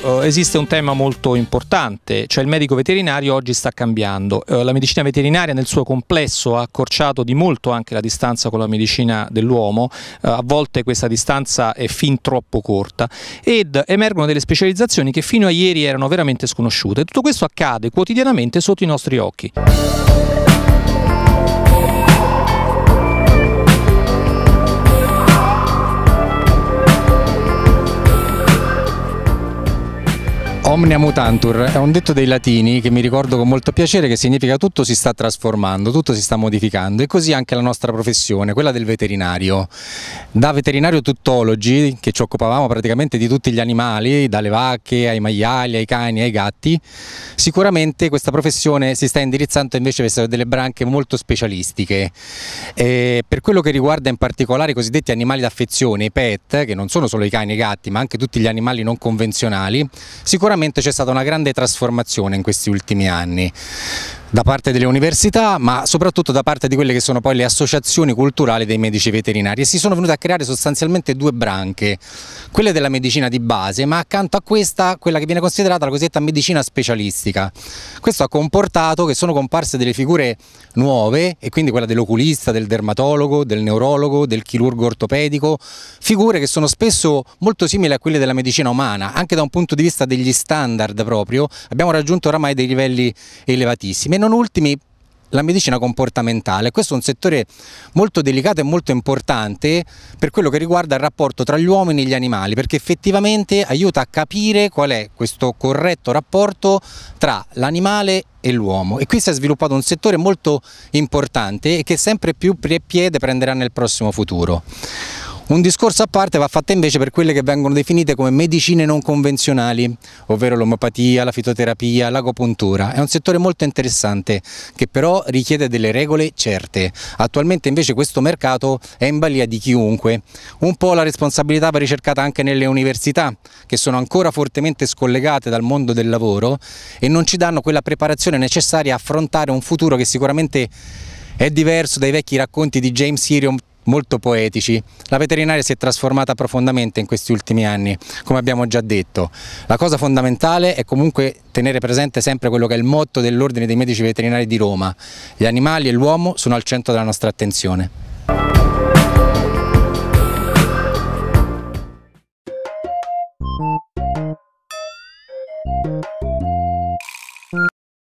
Eh, esiste un tema molto importante, cioè il medico veterinario oggi sta cambiando. Eh, la medicina veterinaria nel suo complesso ha accorciato di molto anche la distanza con la medicina dell'uomo, eh, a volte questa distanza è fin troppo corta ed emergono delle specializzazioni che fino a ieri erano veramente sconosciute. Tutto questo accade quotidianamente sotto i nostri occhi. Omnia mutantur è un detto dei latini che mi ricordo con molto piacere che significa tutto si sta trasformando, tutto si sta modificando e così anche la nostra professione, quella del veterinario. Da veterinario tuttologi, che ci occupavamo praticamente di tutti gli animali, dalle vacche ai maiali, ai cani, ai gatti, sicuramente questa professione si sta indirizzando invece verso delle branche molto specialistiche. E per quello che riguarda in particolare i cosiddetti animali d'affezione, i pet, che non sono solo i cani e i gatti, ma anche tutti gli animali non convenzionali, sicuramente sicuramente c'è stata una grande trasformazione in questi ultimi anni da parte delle università ma soprattutto da parte di quelle che sono poi le associazioni culturali dei medici veterinari e si sono venute a creare sostanzialmente due branche, quelle della medicina di base ma accanto a questa quella che viene considerata la cosiddetta medicina specialistica. Questo ha comportato che sono comparse delle figure nuove e quindi quella dell'oculista, del dermatologo, del neurologo, del chirurgo ortopedico, figure che sono spesso molto simili a quelle della medicina umana anche da un punto di vista degli standard proprio abbiamo raggiunto oramai dei livelli elevatissimi non ultimi la medicina comportamentale. Questo è un settore molto delicato e molto importante per quello che riguarda il rapporto tra gli uomini e gli animali, perché effettivamente aiuta a capire qual è questo corretto rapporto tra l'animale e l'uomo. E qui si è sviluppato un settore molto importante e che sempre più piede prenderà nel prossimo futuro. Un discorso a parte va fatto invece per quelle che vengono definite come medicine non convenzionali, ovvero l'omeopatia, la fitoterapia, l'agopuntura. È un settore molto interessante che però richiede delle regole certe. Attualmente invece questo mercato è in balia di chiunque. Un po' la responsabilità va ricercata anche nelle università, che sono ancora fortemente scollegate dal mondo del lavoro e non ci danno quella preparazione necessaria a affrontare un futuro che sicuramente è diverso dai vecchi racconti di James Irion molto poetici, la veterinaria si è trasformata profondamente in questi ultimi anni, come abbiamo già detto. La cosa fondamentale è comunque tenere presente sempre quello che è il motto dell'Ordine dei Medici Veterinari di Roma. Gli animali e l'uomo sono al centro della nostra attenzione. thank you